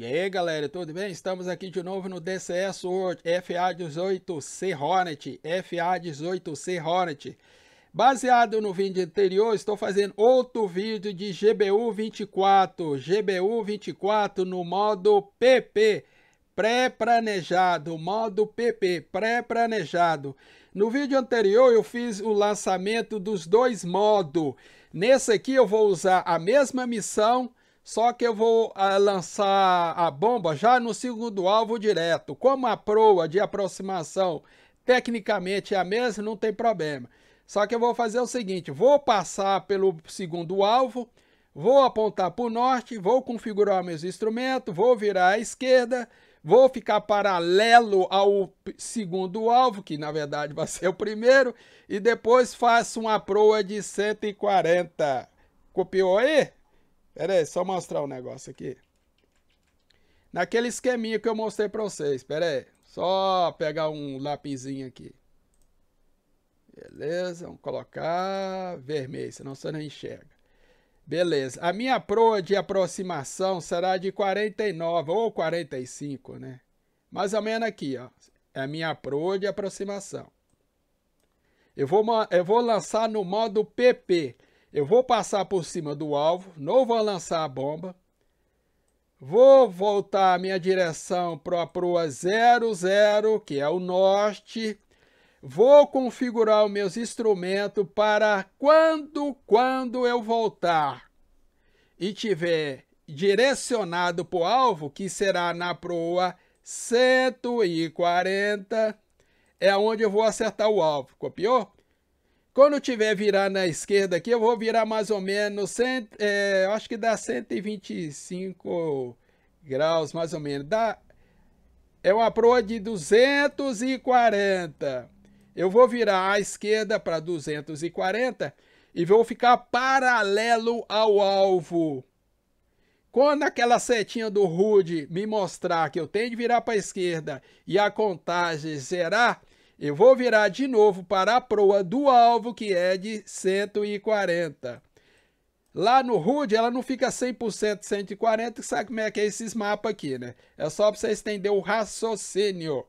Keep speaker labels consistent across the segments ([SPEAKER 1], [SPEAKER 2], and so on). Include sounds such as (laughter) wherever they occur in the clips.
[SPEAKER 1] E aí galera, tudo bem? Estamos aqui de novo no DCS World FA18C Hornet, FA18C Hornet. Baseado no vídeo anterior, estou fazendo outro vídeo de GBU24, GBU24 no modo PP, pré-planejado, modo PP, pré-planejado. No vídeo anterior eu fiz o lançamento dos dois modos, nesse aqui eu vou usar a mesma missão, só que eu vou ah, lançar a bomba já no segundo alvo direto. Como a proa de aproximação tecnicamente é a mesma, não tem problema. Só que eu vou fazer o seguinte, vou passar pelo segundo alvo, vou apontar para o norte, vou configurar meus instrumentos, vou virar à esquerda, vou ficar paralelo ao segundo alvo, que na verdade (laughs) vai ser o primeiro, e depois faço uma proa de 140. Copiou aí? Pera aí, só mostrar um negócio aqui. Naquele esqueminha que eu mostrei pra vocês. Pera aí. Só pegar um lapizinho aqui. Beleza, vamos colocar vermelho, senão você não enxerga. Beleza, a minha proa de aproximação será de 49 ou 45, né? Mais ou menos aqui, ó. É a minha proa de aproximação. Eu vou, eu vou lançar no modo PP. Eu vou passar por cima do alvo, não vou lançar a bomba. Vou voltar a minha direção para a proa 00, que é o norte. Vou configurar os meus instrumentos para quando, quando eu voltar e tiver direcionado para o alvo, que será na proa 140, é onde eu vou acertar o alvo. Copiou? Quando eu tiver virar na esquerda aqui, eu vou virar mais ou menos, cento, é, acho que dá 125 graus, mais ou menos. Dá, é uma proa de 240. Eu vou virar à esquerda para 240 e vou ficar paralelo ao alvo. Quando aquela setinha do HUD me mostrar que eu tenho de virar para a esquerda e a contagem zerar, eu vou virar de novo para a proa do alvo, que é de 140. Lá no HUD, ela não fica 100% 140, sabe como é que é esses mapas aqui, né? É só para você estender o raciocínio.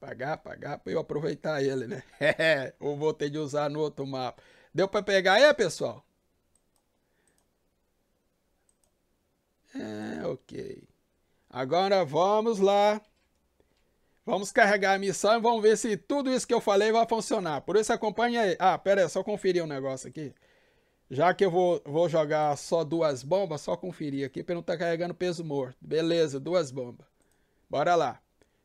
[SPEAKER 1] Pagar, pagar, para eu aproveitar ele, né? (laughs) Ou vou ter de usar no outro mapa. Deu para pegar aí, pessoal? É, ok. Agora vamos lá. Vamos carregar a missão e vamos ver se tudo isso que eu falei vai funcionar. Por isso acompanha aí. Ah, pera aí, só conferir um negócio aqui. Já que eu vou, vou jogar só duas bombas, só conferir aqui para não estar tá carregando peso morto. Beleza, duas bombas. Bora lá.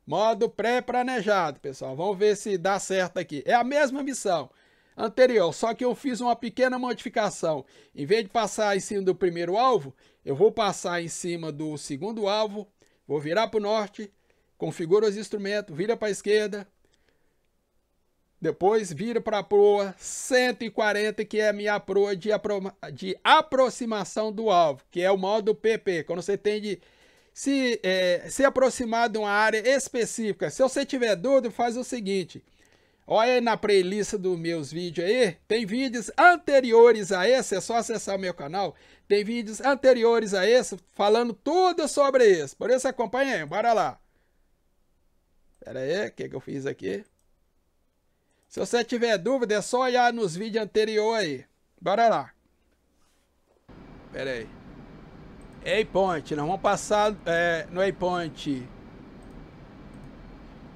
[SPEAKER 1] Modo pré-planejado, pessoal. Vamos ver se dá certo aqui. É a mesma missão anterior, só que eu fiz uma pequena modificação. Em vez de passar em cima do primeiro alvo, eu vou passar em cima do segundo alvo, vou virar para o norte, configura os instrumentos, vira para a esquerda, depois vira para a proa 140, que é a minha proa de, apro de aproximação do alvo, que é o modo PP, quando você tem de se, é, se aproximar de uma área específica. Se você tiver dúvida, faz o seguinte, olha aí na playlist dos meus vídeos aí, tem vídeos anteriores a esse, é só acessar o meu canal, tem vídeos anteriores a esse falando tudo sobre isso, por isso acompanha aí, bora lá. Pera aí, o que, que eu fiz aqui? Se você tiver dúvida, é só olhar nos vídeos anteriores aí. Bora lá. Pera aí. Waypoint, nós vamos passar é, no Waypoint.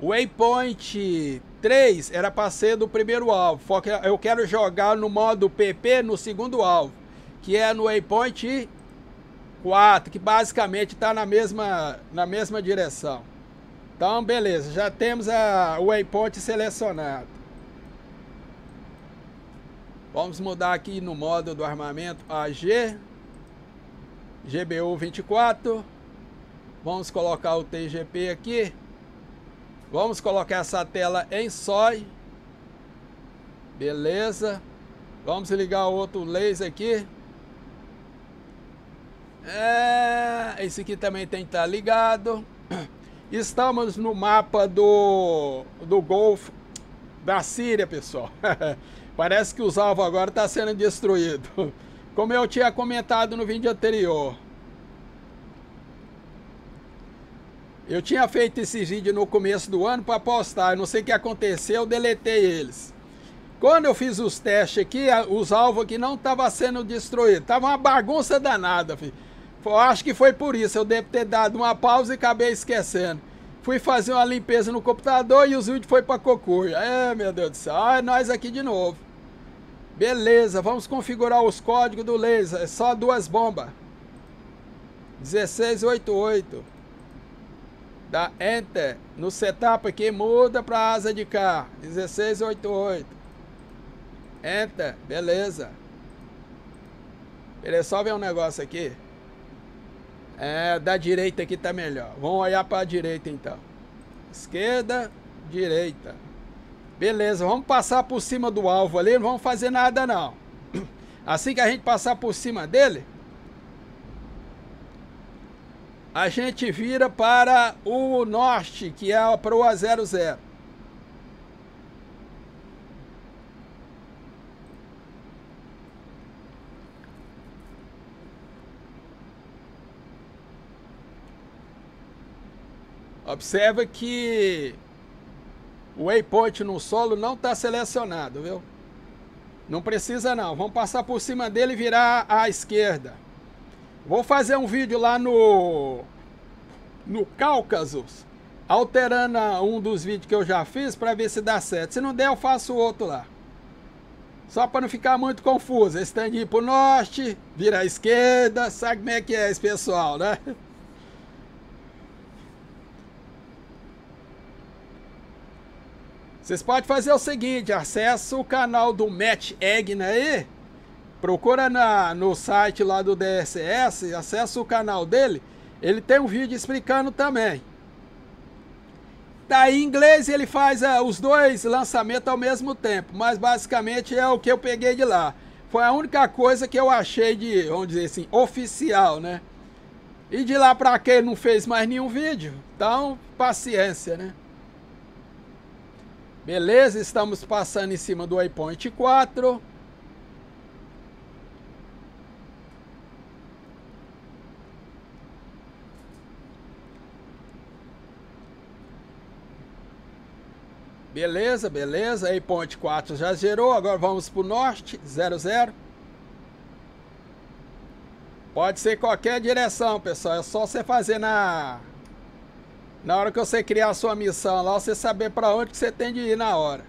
[SPEAKER 1] O Waypoint 3 era para ser do primeiro alvo. Eu quero jogar no modo PP no segundo alvo, que é no Waypoint 4, que basicamente está na mesma, na mesma direção. Então, beleza, já temos a waypoint selecionado. Vamos mudar aqui no modo do armamento AG, GBU 24. Vamos colocar o TGP aqui. Vamos colocar essa tela em SOI. Beleza. Vamos ligar o outro laser aqui. É, esse aqui também tem que estar tá ligado. Estamos no mapa do, do Golfo da Síria, pessoal. (laughs) Parece que os alvos agora estão tá sendo destruídos. (laughs) Como eu tinha comentado no vídeo anterior. Eu tinha feito esses vídeos no começo do ano para postar. Eu não sei o que aconteceu, eu deletei eles. Quando eu fiz os testes aqui, os alvos aqui não estavam sendo destruídos. estava uma bagunça danada, filho. Acho que foi por isso. Eu devo ter dado uma pausa e acabei esquecendo. Fui fazer uma limpeza no computador e os vídeos foi para cocô. É, meu Deus do céu. Ah, é nós aqui de novo. Beleza, vamos configurar os códigos do laser. É só duas bombas. 1688. Dá Enter no setup aqui, muda para asa de cá. 1688. Enter, beleza. Beleza, só ver um negócio aqui. É, da direita aqui tá melhor. Vamos olhar para a direita então. Esquerda, direita. Beleza, vamos passar por cima do alvo ali, não vamos fazer nada não. Assim que a gente passar por cima dele, a gente vira para o norte, que é para o A00. Observa que o waypoint no solo não está selecionado, viu? Não precisa não. Vamos passar por cima dele e virar à esquerda. Vou fazer um vídeo lá no no Cáucaso alterando um dos vídeos que eu já fiz para ver se dá certo. Se não der, eu faço outro lá. Só para não ficar muito confuso. Esse para o norte, vira à esquerda. Sabe como é que é esse pessoal, né? Vocês podem fazer o seguinte, acessa o canal do Matt Egna né, aí, procura na, no site lá do DSS, acessa o canal dele, ele tem um vídeo explicando também. Tá, em inglês ele faz eh, os dois lançamentos ao mesmo tempo, mas basicamente é o que eu peguei de lá. Foi a única coisa que eu achei de, vamos dizer assim, oficial, né? E de lá pra quem não fez mais nenhum vídeo, então paciência, né? Beleza, estamos passando em cima do waypoint 4. Beleza, beleza. Aí ponte 4 já gerou. Agora vamos para o norte, 00. Pode ser qualquer direção, pessoal. É só você fazer na na hora que você criar a sua missão lá, você saber para onde que você tem de ir na hora.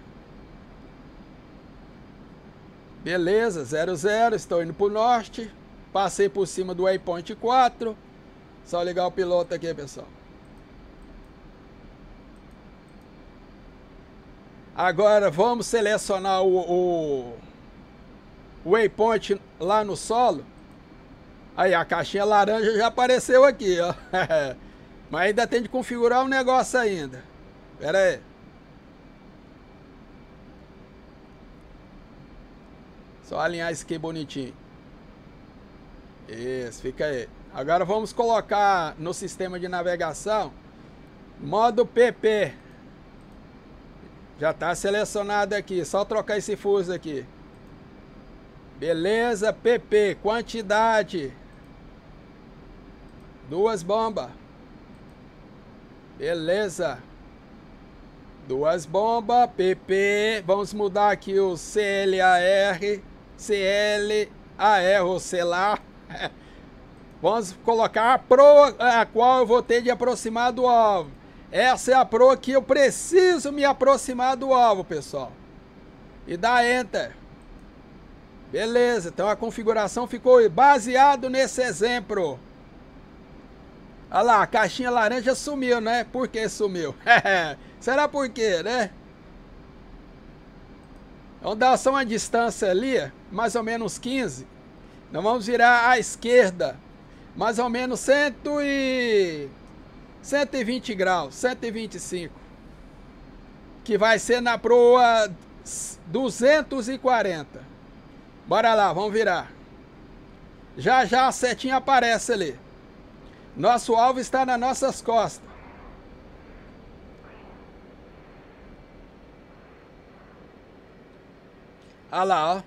[SPEAKER 1] Beleza, 00, estou indo para o norte. Passei por cima do waypoint 4. Só ligar o piloto aqui, pessoal. Agora vamos selecionar o, o waypoint lá no solo. Aí a caixinha laranja já apareceu aqui, ó. (laughs) Mas ainda tem de configurar o um negócio ainda. Pera aí. Só alinhar esse aqui bonitinho. Isso, fica aí. Agora vamos colocar no sistema de navegação modo PP. Já está selecionado aqui, só trocar esse fuso aqui. Beleza, PP, quantidade. Duas bombas. Beleza. Duas bombas, PP. Vamos mudar aqui o CLAR, CLAR ou lá. (laughs) Vamos colocar a pro a qual eu vou ter de aproximar do alvo. Essa é a pro que eu preciso me aproximar do alvo, pessoal. E dá Enter. Beleza, então a configuração ficou baseado nesse exemplo. Olha lá, a caixinha laranja sumiu, né? Por que sumiu? (laughs) Será por quê, né? Vamos dar só uma distância ali, mais ou menos 15. Nós então vamos virar à esquerda, mais ou menos 100 e... 120 graus, 125. Que vai ser na proa 240. Bora lá, vamos virar. Já já a setinha aparece ali. Nosso alvo está nas nossas costas. Olha ah lá,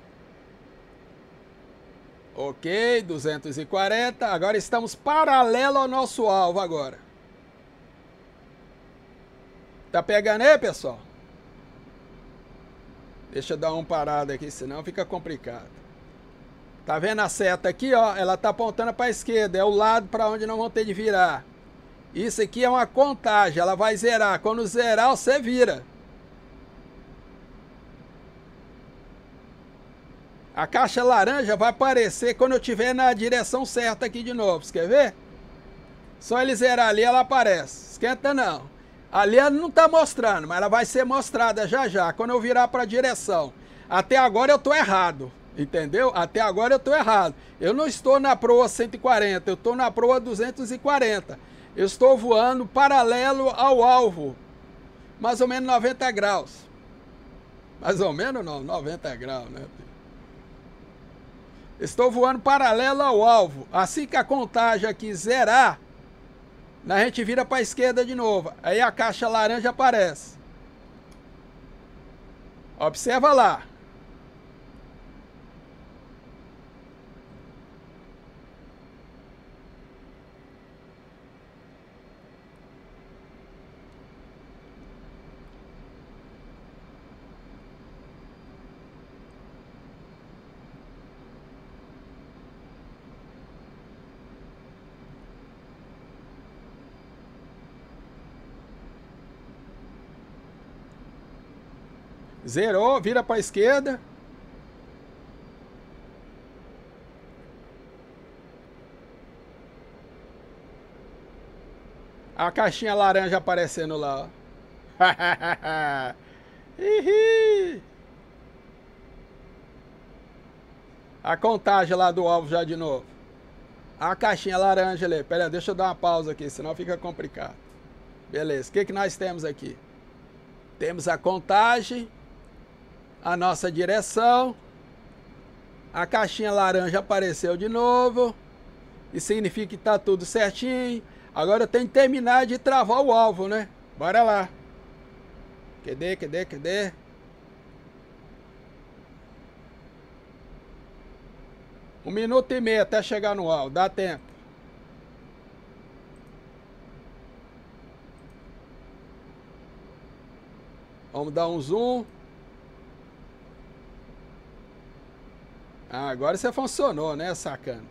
[SPEAKER 1] ó. Ok, 240. Agora estamos paralelo ao nosso alvo agora. Tá pegando aí, pessoal? Deixa eu dar um parado aqui, senão fica complicado. Tá vendo a seta aqui, ó? Ela tá apontando para a esquerda, é o lado para onde não vão ter de virar. Isso aqui é uma contagem, ela vai zerar. Quando zerar, você vira. A caixa laranja vai aparecer quando eu tiver na direção certa aqui de novo. Você quer ver? Só ele zerar ali, ela aparece. Esquenta não. Ali ela não tá mostrando, mas ela vai ser mostrada já já, quando eu virar para a direção. Até agora eu tô errado. Entendeu? Até agora eu estou errado. Eu não estou na proa 140, eu estou na proa 240. Eu estou voando paralelo ao alvo, mais ou menos 90 graus. Mais ou menos não, 90 graus, né? Estou voando paralelo ao alvo. Assim que a contagem aqui zerar, a gente vira para a esquerda de novo. Aí a caixa laranja aparece. Observa lá. Zerou, vira para a esquerda. A caixinha laranja aparecendo lá, ó. (laughs) a contagem lá do alvo já de novo. A caixinha laranja ali. Pera, deixa eu dar uma pausa aqui, senão fica complicado. Beleza, o que, que nós temos aqui? Temos a contagem a nossa direção. A caixinha laranja apareceu de novo. e significa que está tudo certinho. Agora eu tenho que terminar de travar o alvo, né? Bora lá. Cadê, cadê, cadê? Um minuto e meio até chegar no alvo. Dá tempo. Vamos dar um zoom. Ah, agora você funcionou, né, sacana?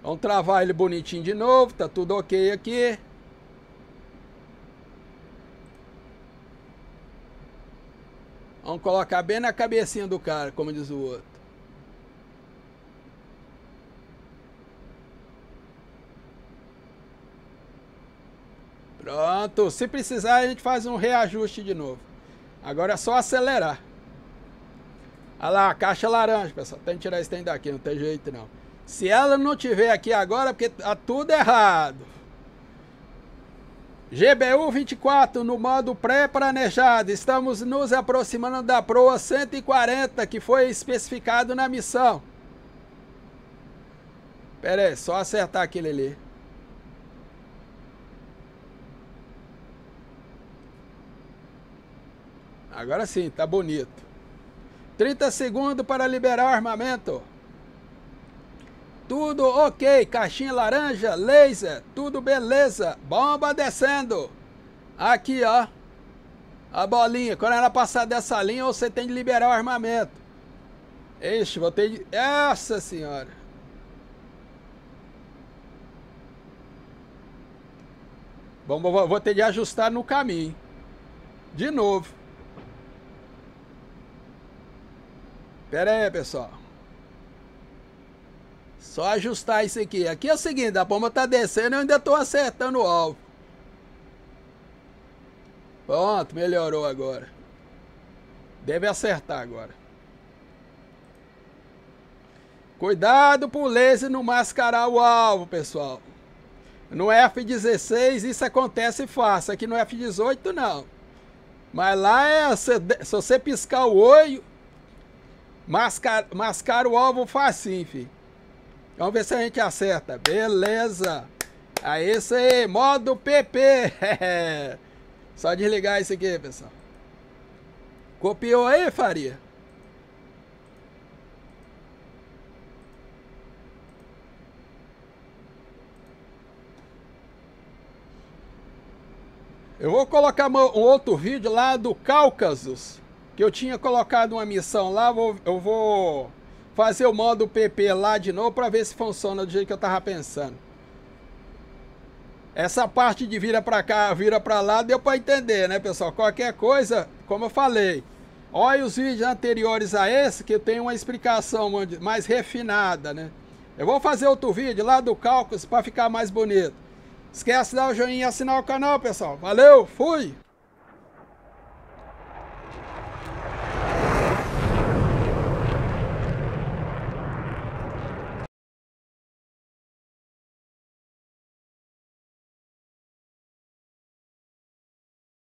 [SPEAKER 1] Vamos travar ele bonitinho de novo, tá tudo ok aqui. Vamos colocar bem na cabecinha do cara, como diz o outro. Pronto, se precisar a gente faz um reajuste de novo. Agora é só acelerar. Olha lá, caixa laranja, pessoal. Tem que tirar esse trem daqui, não tem jeito não. Se ela não tiver aqui agora, é porque tá tudo errado. GBU 24 no modo pré-planejado. Estamos nos aproximando da proa 140 que foi especificado na missão. Pera aí, só acertar aquele ali. Agora sim, tá bonito. 30 segundos para liberar o armamento. Tudo ok, caixinha laranja, laser, tudo beleza. Bomba descendo. Aqui, ó. A bolinha. Quando ela passar dessa linha, você tem de liberar o armamento. Ixi, vou ter de... Essa senhora. Bom, vou, vou ter de ajustar no caminho. De novo. Pera aí, pessoal. Só ajustar isso aqui. Aqui é o seguinte, a bomba tá descendo, eu ainda tô acertando o alvo. Pronto, melhorou agora. Deve acertar agora. Cuidado pro laser não mascarar o alvo, pessoal. No F-16 isso acontece fácil, aqui no F-18 não. Mas lá é, se, se você piscar o olho, Mascar, mascar o ovo sim, fi. Vamos ver se a gente acerta. Beleza. É isso aí. Modo PP. (laughs) Só desligar isso aqui, pessoal. Copiou aí, Faria? Eu vou colocar um outro vídeo lá do Cáucasus que eu tinha colocado uma missão lá, vou, eu vou fazer o modo PP lá de novo para ver se funciona do jeito que eu tava pensando. Essa parte de vira para cá, vira para lá, deu para entender, né, pessoal? Qualquer coisa, como eu falei, olha os vídeos anteriores a esse que tem uma explicação mais refinada, né? Eu vou fazer outro vídeo lá do cálculo para ficar mais bonito. Esquece de dar o joinha e assinar o canal, pessoal. Valeu, fui!